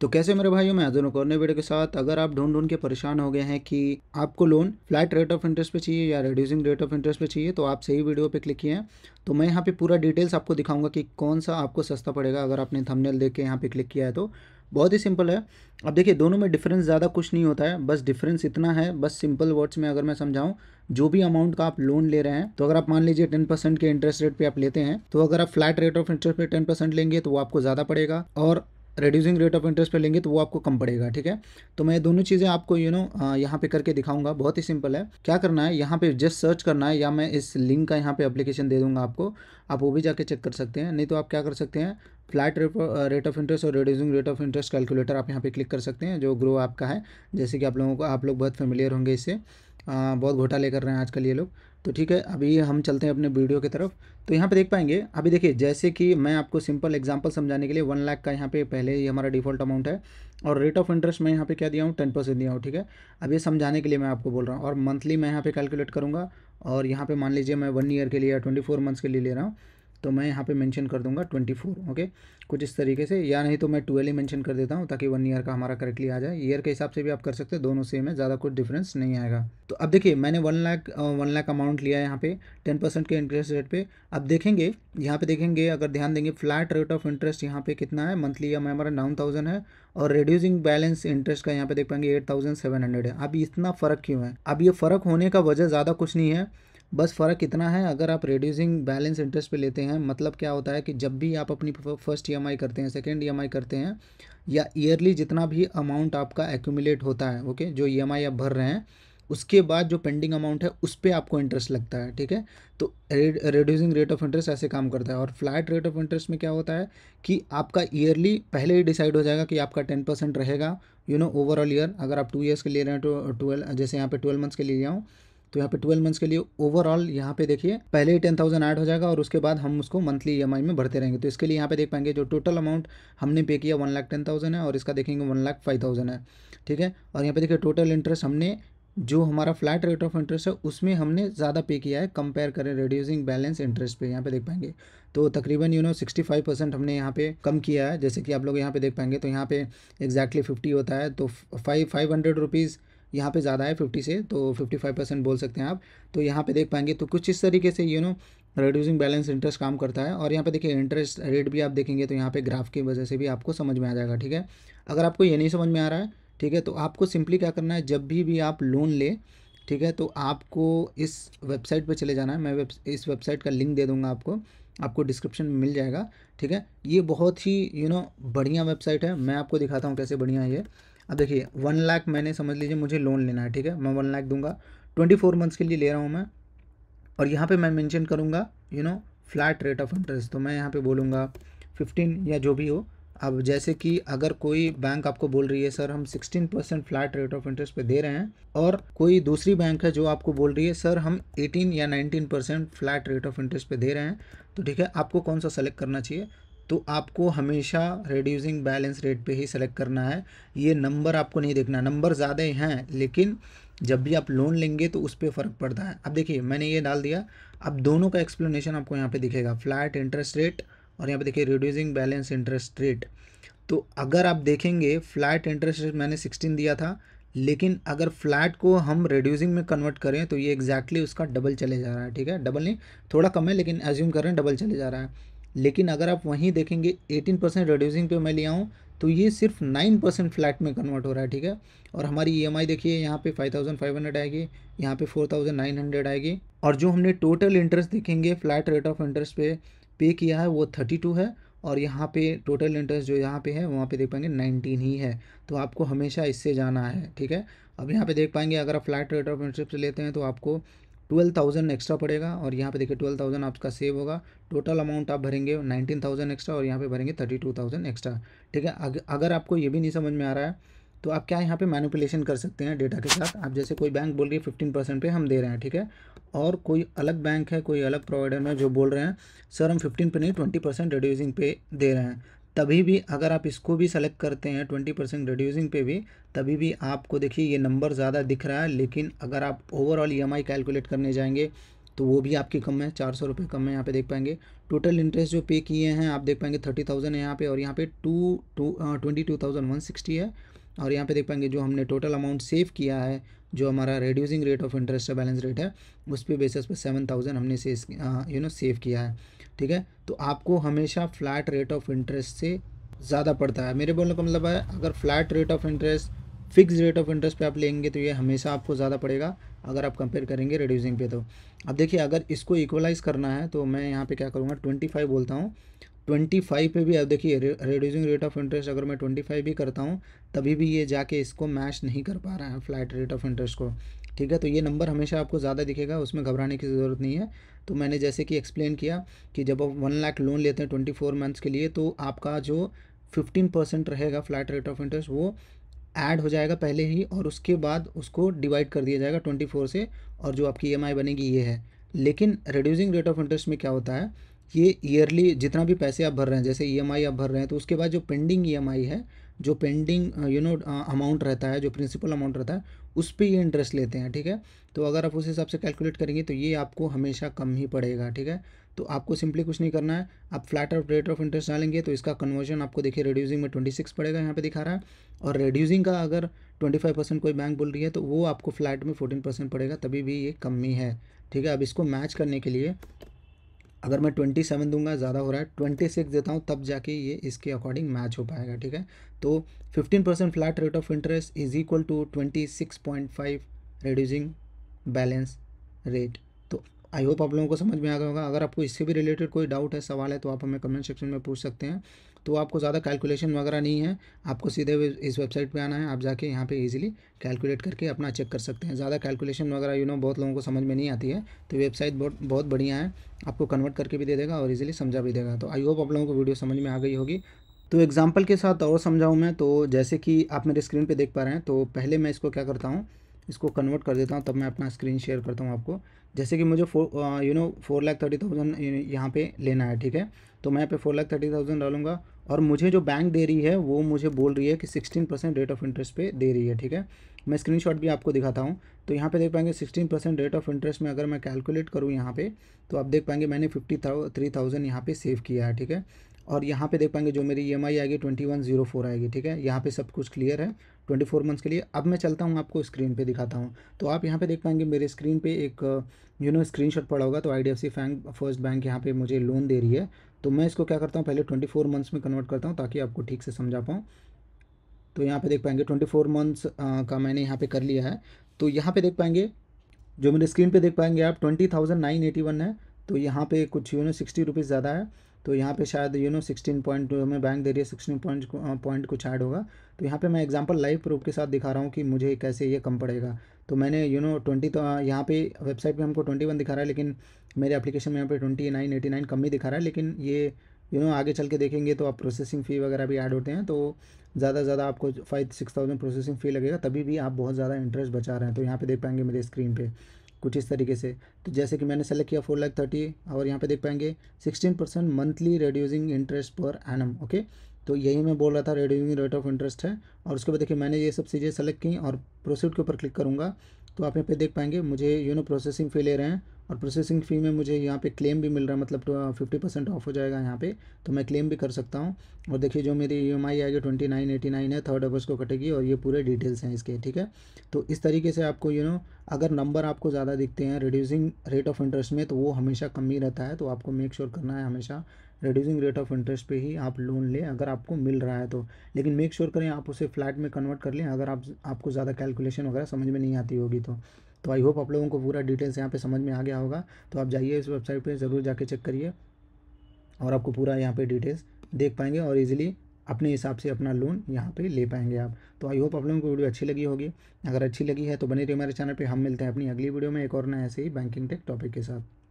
तो कैसे मेरे भाइयों मैं दोनों करने वीडियो के साथ अगर आप ढूंढ ढूंढ के परेशान हो गए हैं कि आपको loan flat rate of interest पे चाहिए या रिड्यूसिंग रेट ऑफ इंटरेस्ट पे चाहिए तो आप सही वीडियो पे क्लिक किए हैं तो मैं यहाँ पे पूरा डिटेल्स आपको दिखाऊंगा कि कौन सा आपको सस्ता पड़ेगा अगर आपने थमनेल देख के यहाँ पे क्लिक किया है तो बहुत ही सिंपल है अब देखिए दोनों में डिफरेंस ज़्यादा कुछ नहीं होता है बस डिफरेंस इतना है बस सिंपल वर्ड्स में अगर मैं समझाऊँ जो भी अमाउंट का आप लोन ले रहे हैं तो अगर आप मान लीजिए टेन परसेंट के इंटरेस्ट रेट पे आप लेते हैं तो अगर आप फ्लैट रेट ऑफ इंटरेस्ट पे टेन परसेंट लेंगे तो वो आपको ज़्यादा पड़ेगा और रेड्यूसिंग रेट ऑफ इंटरेस्ट पे लेंगे तो वो आपको कम पड़ेगा ठीक है तो मैं दोनों चीज़ें आपको यू नो यहाँ पे करके दिखाऊंगा बहुत ही सिंपल है क्या करना है यहाँ पे जस्ट सर्च करना है या मैं इस लिंक का यहाँ पे एप्लीकेशन दे दूंगा आपको आप वो भी जाके चेक कर सकते हैं नहीं तो आप क्या कर सकते हैं फ्लैट रेट ऑफ इंटरेस्ट और reducing rate of interest calculator आप यहाँ पर क्लिक कर सकते हैं जो ग्रो आपका है जैसे कि आप लोगों को आप लोग बहुत फेमिलियर होंगे इससे आ, बहुत घोटाले कर रहे हैं आजकल ये लोग तो ठीक है अभी हम चलते हैं अपने वीडियो की तरफ तो यहाँ पे देख पाएंगे अभी देखिए जैसे कि मैं आपको सिंपल एग्जांपल समझाने के लिए वन लाख का यहाँ पे पहले ही हमारा डिफ़ॉल्ट अमाउंट है और रेट ऑफ इंटरेस्ट मैं यहाँ पे क्या दिया हूँ टेन परसेंट दिया हूँ ठीक है अब ये समझाने के लिए मैं आपको बोल रहा हूँ और मंथली मैं यहाँ पर कैलकुलेट करूँगा और यहाँ पर मान लीजिए मैं वन ईयर के लिए या ट्वेंटी मंथ्स के लिए ले रहा हूँ तो मैं यहाँ पे मेंशन कर दूंगा ट्वेंटी फोर ओके कुछ इस तरीके से या नहीं तो मैं ट्वेल्व ही मेंशन कर देता हूँ ताकि वन ईयर का हमारा करेक्टली आ जाए ईयर के हिसाब से भी आप कर सकते हैं दोनों सेम है ज़्यादा कुछ डिफरेंस नहीं आएगा तो अब देखिए मैंने one lakh one lakh amount लिया है यहाँ पे टेन परसेंट के इंटरेस्ट रेट पे अब देखेंगे यहाँ पे देखेंगे अगर ध्यान देंगे फ्लैट रेट ऑफ इंटरेस्ट यहाँ पे कितना है मंथली या हमारा नाइन थाउजेंड है और रिड्यूसिंग बैलेंस इंटरेस्ट का यहाँ पे देख पाएंगे एट थाउजेंड सेवन हंड्रेड है अब इतना फ़र्क क्यों है अब ये फ़र्क होने का वजह ज़्यादा कुछ नहीं है बस फ़र्क इतना है अगर आप रिड्यूसिंग बैलेंस इंटरेस्ट पे लेते हैं मतलब क्या होता है कि जब भी आप अपनी फर्स्ट ई करते हैं सेकेंड ई करते हैं या ईयरली जितना भी अमाउंट आपका एक्यूमुलेट होता है ओके जो ई आप भर रहे हैं उसके बाद जो पेंडिंग अमाउंट है उस पर आपको इंटरेस्ट लगता है ठीक है तो रिड्यूसिंग रेट ऑफ इंटरेस्ट ऐसे काम करता है और फ्लैट रेट ऑफ इंटरेस्ट में क्या होता है कि आपका ईयरली पहले ही डिसाइड हो जाएगा कि आपका टेन परसेंट रहेगा यू नो ओवरऑल ईयर अगर आप टू ईयर्स के लिए रहे हैं तो ट्वेल्व जैसे यहाँ पे ट्वेल्व मंथ्स के लिए जाऊँ हूँ तो यहाँ पे ट्वेल्व मंथ्स के लिए ओवरऑल यहाँ पे देखिए पहले ही टेन थाउजेंड ऐड हो जाएगा और उसके बाद हम उसको मंथली ई e में भरते रहेंगे तो इसके लिए यहाँ पे देख पाएंगे जो टोटल अमाउंट हमने पे किया वन लाख टेन थाउजेंड है और इसका देखेंगे वन लाख फाइव थाउजेंड है ठीक है और यहाँ पे देखिए टोटल इंटरेस्ट हमने जो हमारा फ्लैट रेट ऑफ इंटरेस्ट है उसमें हमने ज़्यादा पे किया है कंपेयर करें रिड्यूसिंग बैलेंस इंटरेस्ट पे यहाँ पे देख पाएंगे तो तकरीबन यू नो 65 परसेंट हमने यहाँ पे कम किया है जैसे कि आप लोग यहाँ पे देख पाएंगे तो यहाँ पे एक्जैक्टली exactly 50 होता है तो फाइव फाइव हंड्रेड रुपीज़ यहाँ पे ज़्यादा है फिफ्टी से तो फिफ्टी फाइव परसेंट बोल सकते हैं आप तो यहाँ पे देख पाएंगे तो कुछ इस तरीके से you know reducing balance interest काम करता है और यहाँ पे देखिए इंटरेस्ट रेट भी आप देखेंगे तो यहाँ पे ग्राफ की वजह से भी आपको समझ में आ जाएगा ठीक है अगर आपको ये नहीं समझ में आ रहा है ठीक है तो आपको सिंपली क्या करना है जब भी भी आप लोन ले ठीक है तो आपको इस वेबसाइट पर चले जाना है मैं इस वेबसाइट का लिंक दे दूँगा आपको आपको डिस्क्रिप्शन में मिल जाएगा ठीक है ये बहुत ही यू नो बढ़िया वेबसाइट है मैं आपको दिखाता हूँ कैसे बढ़िया है ये अब देखिए वन लाख मैंने समझ लीजिए मुझे लोन लेना है ठीक है मैं वन लाख दूंगा ट्वेंटी फोर मंथ्स के लिए ले रहा हूँ मैं और यहाँ पे मैं मेंशन करूँगा you know flat rate of interest तो मैं यहाँ पे बोलूँगा फिफ्टीन या जो भी हो अब जैसे कि अगर कोई बैंक आपको बोल रही है सर हम sixteen percent flat rate of interest पर दे रहे हैं और कोई दूसरी बैंक है जो आपको बोल रही है सर हम एटीन या nineteen percent flat rate of interest पर दे रहे हैं तो ठीक है आपको कौन सा सेलेक्ट करना चाहिए तो आपको हमेशा रिड्यूसिंग बैलेंस रेट पे ही सेलेक्ट करना है ये नंबर आपको नहीं देखना नंबर ज़्यादा हैं लेकिन जब भी आप लोन लेंगे तो उस पर फ़र्क पड़ता है अब देखिए मैंने ये डाल दिया अब दोनों का एक्सप्लेनेशन आपको यहाँ पे दिखेगा फ्लैट इंटरेस्ट रेट और यहाँ पे देखिए रिड्यूसिंग बैलेंस इंटरेस्ट रेट तो अगर आप देखेंगे फ्लैट इंटरेस्ट रेट मैंने सिक्सटीन दिया था लेकिन अगर फ्लैट को हम रिड्यूसिंग में कन्वर्ट करें तो ये एक्जैक्टली exactly उसका डबल चले जा रहा है ठीक है डबल नहीं थोड़ा कम है लेकिन एज्यूम कर रहे हैं डबल चले जा रहा है लेकिन अगर आप वहीं देखेंगे 18 परसेंट रेड्यूसिंग पे मैं लिया हूँ तो ये सिर्फ 9 परसेंट फ्लैट में कन्वर्ट हो रहा है ठीक है और हमारी ई e देखिए यहाँ पे 5500 आएगी यहाँ पे 4900 आएगी और जो हमने टोटल इंटरेस्ट देखेंगे फ्लैट रेट ऑफ इंटरेस्ट पे पे किया है वो थर्टी है और यहाँ पे टोटल इंटरेस्ट जो यहाँ पे है वहाँ पे देख पाएंगे 19 ही है तो आपको हमेशा इससे जाना है ठीक है अब यहाँ पे देख पाएंगे अगर आप फ्लैट रेट ऑफ इंटरेस्ट लेते हैं तो आपको ट्वेल्व थाउजेंड एक्स्ट्रा पड़ेगा और यहाँ पे देखिए ट्वेल्व थाउजेंड आपका सेव होगा टोटल अमाउंट आप भरेंगे नाइनटीन थाउजेंड एक्स्ट्रा और यहाँ पे भरेंगे थर्टी टू थाउजेंड एक्स्ट्रा ठीक है अग, अगर आपको ये भी नहीं समझ में आ रहा है तो आप क्या यहाँ पे मैनिपुलेशन कर सकते हैं डेटा के साथ आप जैसे कोई बैंक बोल रही है फिफ्टीन परसेंट पे हम दे रहे हैं ठीक है और कोई अलग बैंक है कोई अलग प्रोवाइडर में जो बोल रहे हैं सर हम फिफ्टीन पे नहीं ट्वेंटी परसेंट रेड्यूजिंग पे दे रहे हैं तभी भी अगर आप इसको भी सेलेक्ट करते हैं ट्वेंटी परसेंट रिड्यूसिंग पे भी तभी भी आपको देखिए ये नंबर ज़्यादा दिख रहा है लेकिन अगर आप ओवरऑल ई कैलकुलेट करने जाएंगे तो वो भी आपकी कम है चार सौ रुपये कम है यहाँ पे देख पाएंगे टोटल इंटरेस्ट जो पे किए हैं आप देख पाएंगे थर्टी थाउजेंड है यहाँ पे और यहाँ पे two two twenty two thousand one sixty है और यहाँ पे देख पाएंगे जो हमने टोटल अमाउंट सेव किया है जो हमारा रिड्यूसिंग रेट ऑफ इंटरेस्ट है बैलेंस रेट है उस पर बेसिस पे सेवन थाउजेंड हमने से यू नो सेव किया है ठीक है तो आपको हमेशा फ्लैट रेट ऑफ इंटरेस्ट से ज़्यादा पड़ता है मेरे बोलने का मतलब है अगर flat rate of interest fix rate of interest पे आप लेंगे तो ये हमेशा आपको ज़्यादा पड़ेगा अगर आप कंपेयर करेंगे रिड्यूसिंग पे तो अब देखिए अगर इसको इक्वलाइज करना है तो मैं यहाँ पे क्या करूँगा ट्वेंटी फाइव बोलता हूँ ट्वेंटी फाइव पे भी अब देखिए रिड्यूसिंग रेट ऑफ इंटरेस्ट अगर मैं ट्वेंटी फाइव भी करता हूँ तभी भी ये जाके इसको मैच नहीं कर पा रहा है फ्लैट रेट ऑफ इंटरेस्ट को ठीक है तो ये नंबर हमेशा आपको ज़्यादा दिखेगा उसमें घबराने की ज़रूरत नहीं है तो मैंने जैसे कि एक्सप्लेन किया कि जब आप वन लाख लोन लेते हैं ट्वेंटी फोर मंथ्स के लिए तो आपका जो फिफ्टीन परसेंट रहेगा फ्लैट रेट ऑफ इंटरेस्ट वो ऐड हो जाएगा पहले ही और उसके बाद उसको डिवाइड कर दिया जाएगा ट्वेंटी फोर से और जो आपकी ई e बनेगी ये है लेकिन रिड्यूसिंग रेट ऑफ इंटरेस्ट में क्या होता है ये ईयरली जितना भी पैसे आप भर रहे हैं जैसे ईएमआई e आप भर रहे हैं तो उसके बाद जो पेंडिंग ईएमआई e है जो पेंडिंग यू नो अमाउंट रहता है जो प्रिंसिपल अमाउंट रहता है उस पर ये इंटरेस्ट लेते हैं ठीक है तो अगर आप उस हिसाब से कैलकुलेट करेंगे तो ये आपको हमेशा कम ही पड़ेगा ठीक है तो आपको सिंपली कुछ नहीं करना है आप फ्लैट और रेट ऑफ इंटरेस्ट डालेंगे तो इसका कन्वर्जन आपको देखिए रेड्यूजिंग में ट्वेंटी सिक्स पड़ेगा यहाँ पर दिखा रहा है और रेड्यूजिंग का अगर ट्वेंटी फाइव परसेंट कोई बैंक बोल रही है तो वो आपको फ्लैट में फोर्टीन परसेंट पड़ेगा तभी भी ये कम ही है ठीक है अब इसको मैच करने के लिए अगर मैं ट्वेंटी सेवन दूंगा ज़्यादा हो रहा है ट्वेंटी सिक्स देता हूँ तब जाके ये इसके अकॉर्डिंग मैच हो पाएगा ठीक है तो fifteen percent flat rate of interest is equal to twenty six point five reducing balance rate तो आई होप आप लोगों को समझ में आ गया होगा अगर आपको इससे भी रिलेटेड कोई डाउट है सवाल है तो आप हमें कमेंट सेक्शन में पूछ सकते हैं तो आपको ज़्यादा कैलकुलेशन वगैरह नहीं है आपको सीधे इस वेबसाइट पे आना है आप जाके यहाँ पे इजीली कैलकुलेट करके अपना चेक कर सकते हैं ज़्यादा कैलकुलेशन वगैरह यू नो बहुत लोगों को समझ में नहीं आती है तो वेबसाइट बहुत बहुत बढ़िया है आपको कन्वर्ट करके भी दे देगा और ईजिली समझा भी देगा तो आई होप आप लोगों को वीडियो समझ में आ गई होगी तो एग्ज़ाम्पल के साथ और समझाऊँ मैं तो जैसे कि आप मेरे स्क्रीन पर देख पा रहे हैं तो पहले मैं इसको क्या करता हूँ इसको कन्वर्ट कर देता हूँ तब मैं अपना स्क्रीन शेयर करता हूँ आपको जैसे कि मुझे you know four lakh thirty thousand यहाँ पे लेना है ठीक है तो मैं यहाँ पे फोर लाख थर्टी थाउजेंड डालूंगा और मुझे जो बैंक दे रही है वो मुझे बोल रही है कि sixteen percent rate of interest पे दे रही है ठीक है मैं शॉट भी आपको दिखाता हूँ तो यहाँ पे देख पाएंगे sixteen percent rate of interest में अगर मैं कैलकुलेट करूँ यहाँ पर तो आप देख पाएंगे मैंने फिफ्टी थ्री थाउजेंड यहाँ पे सेव किया है ठीक है और यहाँ पे देख पाएंगे जो मेरी ई e आएगी ट्वेंटी वन जीरो फोर आएगी ठीक है यहाँ पे सब कुछ क्लियर है ट्वेंटी फोर मंथ्स के लिए अब मैं चलता हूँ आपको स्क्रीन पे दिखाता हूँ तो आप यहाँ पे देख पाएंगे मेरे स्क्रीन पे एक यू नो स्क्रीन शॉट पड़ा होगा तो आई डी एफ सी फैंक फर्स्ट बैंक यहाँ पे मुझे लोन दे रही है तो मैं इसको क्या करता हूँ पहले ट्वेंटी फोर मंथ्स में कन्वर्ट करता हूँ ताकि आपको ठीक से समझा पाऊँ तो यहाँ पे देख पाएंगे ट्वेंटी फोर मंथ्स का मैंने यहाँ पर कर लिया है तो यहाँ पे देख पाएंगे जो मेरे स्क्रीन पर देख पाएंगे आप twenty thousand nine eighty one है तो यहाँ पे कुछ यू नो सिक्सटी रुपीज़ ज़्यादा है तो यहाँ पे शायद यू नो सिक्सटीन पॉइंट हमें बैंक दे रही है सिक्सटीन पॉइंट पॉइंट कुछ ऐड होगा तो यहाँ पे मैं एग्जांपल लाइव प्रूफ के साथ दिखा रहा हूँ कि मुझे कैसे ये कम पड़ेगा तो मैंने यू नो ट्वेंटी तो uh, यहाँ पे वेबसाइट पे हमको ट्वेंटी वन दिखा रहा है लेकिन मेरे एप्लीकेशन में यहाँ पे ट्वेंटी नाइन एटी नाइन कम ही दिखा रहा है लेकिन ये यू नो आगे चल के देखेंगे तो आप प्रोसेसिंग फ़ी वगैरह भी ऐड होते हैं तो ज़्यादा से ज़्यादा आपको five six thousand processing fee लगेगा तभी भी आप बहुत ज़्यादा इंटरेस्ट बचा रहे हैं तो यहाँ पे देख पाएंगे मेरे स्क्रीन पे कुछ इस तरीके से तो जैसे कि मैंने सेलेक्ट किया फोर लाख थर्टी और यहाँ पे देख पाएंगे sixteen percent monthly reducing interest पर एनम ओके तो यही मैं बोल रहा था रेड्यूजिंग रेट ऑफ इंटरेस्ट है और उसके बाद देखिए मैंने ये सब चीज़ें सेलेक्ट की और प्रोसीड के ऊपर क्लिक करूँगा तो आप यहाँ पे देख पाएंगे मुझे यूनो प्रोसेसिंग फी ले रहे हैं और प्रोसेसिंग फ़ी में मुझे यहाँ पे क्लेम भी मिल रहा है मतलब फिफ्टी परसेंट ऑफ हो जाएगा यहाँ पे तो मैं क्लेम भी कर सकता हूँ और देखिए जो मेरी ई एम आई आएगी ट्वेंटी नाइन एटी नाइन है थर्ड अगस्त को कटेगी और ये पूरे डिटेल्स हैं इसके ठीक है तो इस तरीके से आपको यू you नो know, अगर नंबर आपको ज़्यादा दिखते हैं रिड्यूसिंग रेट ऑफ इंटरेस्ट में तो वो हमेशा कम ही रहता है तो आपको मेक श्योर sure करना है हमेशा रिड्यूसिंग रेट ऑफ इंटरेस्ट पे ही आप लोन लें अगर आपको मिल रहा है तो लेकिन मेक श्योर sure करें आप उसे फ्लैट में कन्वर्ट कर लें अगर आप आपको ज़्यादा कैलकुलेशन वगैरह समझ में नहीं आती होगी तो तो आई होप आप लोगों को पूरा डिटेल्स यहाँ पे समझ में आ गया होगा तो आप जाइए इस वेबसाइट पे ज़रूर जाके चेक करिए और आपको पूरा यहाँ पे डिटेल्स देख पाएंगे और इजीली अपने हिसाब से अपना लोन यहाँ पे ले पाएंगे आप तो आई होप आप लोगों को वीडियो अच्छी लगी होगी अगर अच्छी लगी है तो बने रहिए हमारे चैनल पर हम मिलते हैं अपनी अगली वीडियो में एक और नए ऐसे ही बैंकिंग टेक टॉपिक के साथ